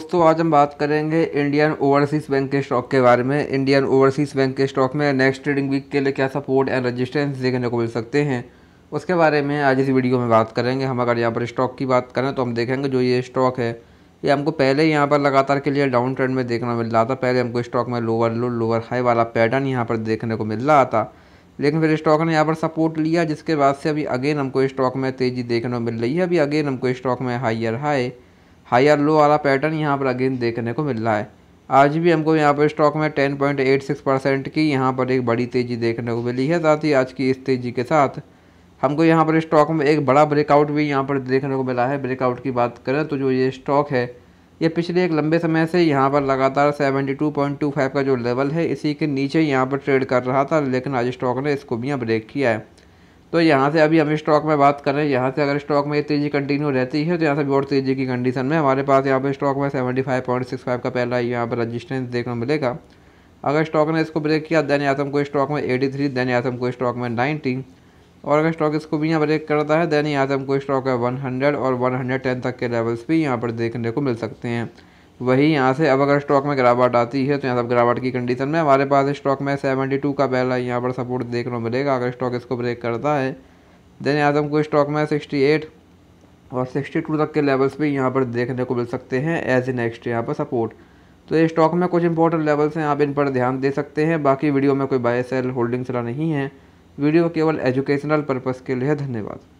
दोस्तों आज हम बात करेंगे इंडियन ओवरसीज बैंक के स्टॉक के बारे में इंडियन ओवरसीज बैंक के स्टॉक में नेक्स्ट ट्रेडिंग वीक के लिए क्या सपोर्ट एंड रेजिस्टेंस देखने को मिल सकते हैं उसके बारे में आज इस वीडियो में बात करेंगे हम अगर यहाँ पर स्टॉक की बात करें तो हम देखेंगे जो ये स्टॉक है ये हमको पहले यहाँ पर लगातार के लिए डाउन ट्रेंड में देखना मिल रहा था पहले हमको स्टॉक में लोअर लो लोअर हाई वाला पैटर्न यहाँ पर देखने को मिल रहा था लेकिन फिर स्टॉक ने यहाँ पर सपोर्ट लिया जिसके बाद से अभी अगेन हमको स्टॉक में तेज़ी देखने को मिल रही है अभी अगेन हमको स्टॉक में हाइयर हाई हाई और लो वाला पैटर्न यहाँ पर अगेन देखने को मिल रहा है आज भी हमको यहाँ पर स्टॉक में 10.86 परसेंट की यहाँ पर एक बड़ी तेज़ी देखने को मिली है साथ ही आज की इस तेज़ी के साथ हमको यहाँ पर स्टॉक में एक बड़ा ब्रेकआउट भी यहाँ पर देखने को मिला है ब्रेकआउट की बात करें तो जो ये स्टॉक है ये पिछले एक लंबे समय से यहाँ पर लगातार 72.25 का जो लेवल है इसी के नीचे यहाँ पर ट्रेड कर रहा था लेकिन आज स्टॉक ने इसको भी यहाँ ब्रेक किया है तो यहाँ से अभी हम स्टॉक में बात कर रहे हैं यहाँ से अगर स्टॉक में ये तेज़ी कंटिन्यू रहती है तो यहाँ से भी और तेज़ी की कंडीशन में हमारे पास यहाँ पर स्टॉक में seventy five point six five का पहला यहाँ पर रजिस्टेंस देखने मिलेगा अगर स्टॉक ने इसको ब्रेक किया दैन आसम को स्टॉक में एटी थ्री दैन आसम को स्टॉक में नाइनटी और अगर स्टॉक इसको भी यहाँ ब्रेक करता है दैन आसम को स्टॉक है वन हंड्रेड और वन हंड्रेड टेन तक के लेवल्स भी यहाँ पर देखने को मिल सकते हैं वही यहाँ से अब अगर स्टॉक में गिरावट आती है तो यहाँ सब गिरावट की कंडीशन में हमारे पास स्टॉक में सेवेंटी का पहला यहाँ पर सपोर्ट देखने को मिलेगा अगर स्टॉक इसको ब्रेक करता है देन यहाँ से हमको स्टॉक में सिक्सटी और 62 तक के लेवल्स भी यहाँ पर देखने को मिल सकते हैं एज ए नेक्स्ट यहाँ पर सपोर्ट तो ये स्टॉक में कुछ इंपॉर्टेंट लेवल्स हैं आप इन पर ध्यान दे सकते हैं बाकी वीडियो में कोई बाय सेल होल्डिंग सलाह नहीं है वीडियो केवल एजुकेशनल पर्पज़ के लिए धन्यवाद